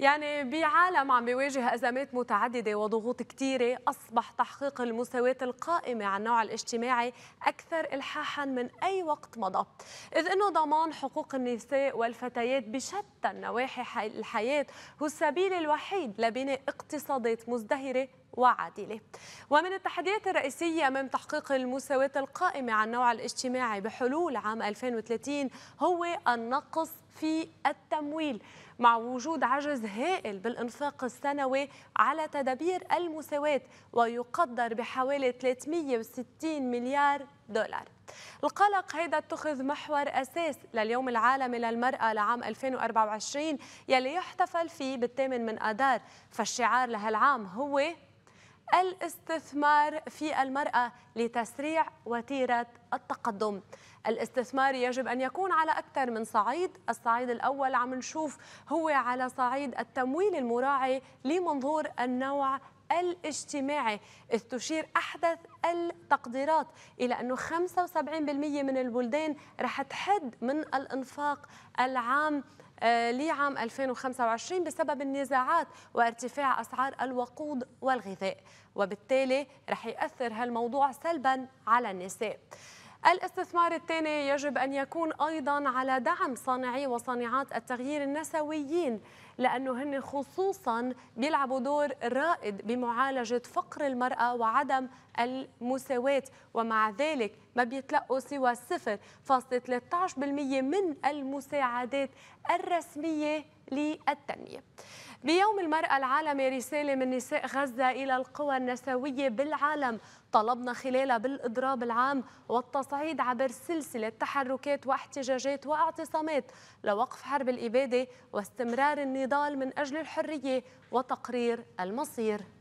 يعني بعالم عم بيواجه أزمات متعددة وضغوط كثيرة أصبح تحقيق المساواة القائمة على النوع الاجتماعي أكثر إلحاحا من أي وقت مضى إذ أنه ضمان حقوق النساء والفتيات بشتى النواحي الحياة هو السبيل الوحيد لبناء اقتصادات مزدهرة وعادلة ومن التحديات الرئيسية من تحقيق المساواة القائمة عن النوع الاجتماعي بحلول عام 2030 هو النقص في التمويل مع وجود عجز هائل بالإنفاق السنوي على تدابير المساواة ويقدر بحوالي 360 مليار دولار القلق هذا اتخذ محور أساس لليوم العالمي للمرأة لعام 2024 يلي يحتفل فيه بالثامن من أدار فالشعار لهالعام هو الاستثمار في المرأة لتسريع وتيرة التقدم الاستثمار يجب أن يكون على أكثر من صعيد الصعيد الأول عم نشوف هو على صعيد التمويل المراعي لمنظور النوع الاجتماعي إذ تشير أحدث التقديرات إلى أنه 75% من البلدان رح تحد من الإنفاق العام آه، لعام 2025 بسبب النزاعات وارتفاع أسعار الوقود والغذاء وبالتالي رح يأثر هالموضوع سلبا على النساء الاستثمار الثاني يجب أن يكون أيضا على دعم صانعي وصانعات التغيير النسويين لأنه هن خصوصا بيلعبوا دور رائد بمعالجة فقر المرأة وعدم المساواة ومع ذلك ما بيتلقوا سوى 0.13% من المساعدات الرسمية للتنمية بيوم المرأة العالمي رسالة من نساء غزة إلى القوى النسوية بالعالم طلبنا خلالها بالإضراب العام والتصعيد عبر سلسلة تحركات واحتجاجات واعتصامات لوقف حرب الإبادة واستمرار النضال من أجل الحرية وتقرير المصير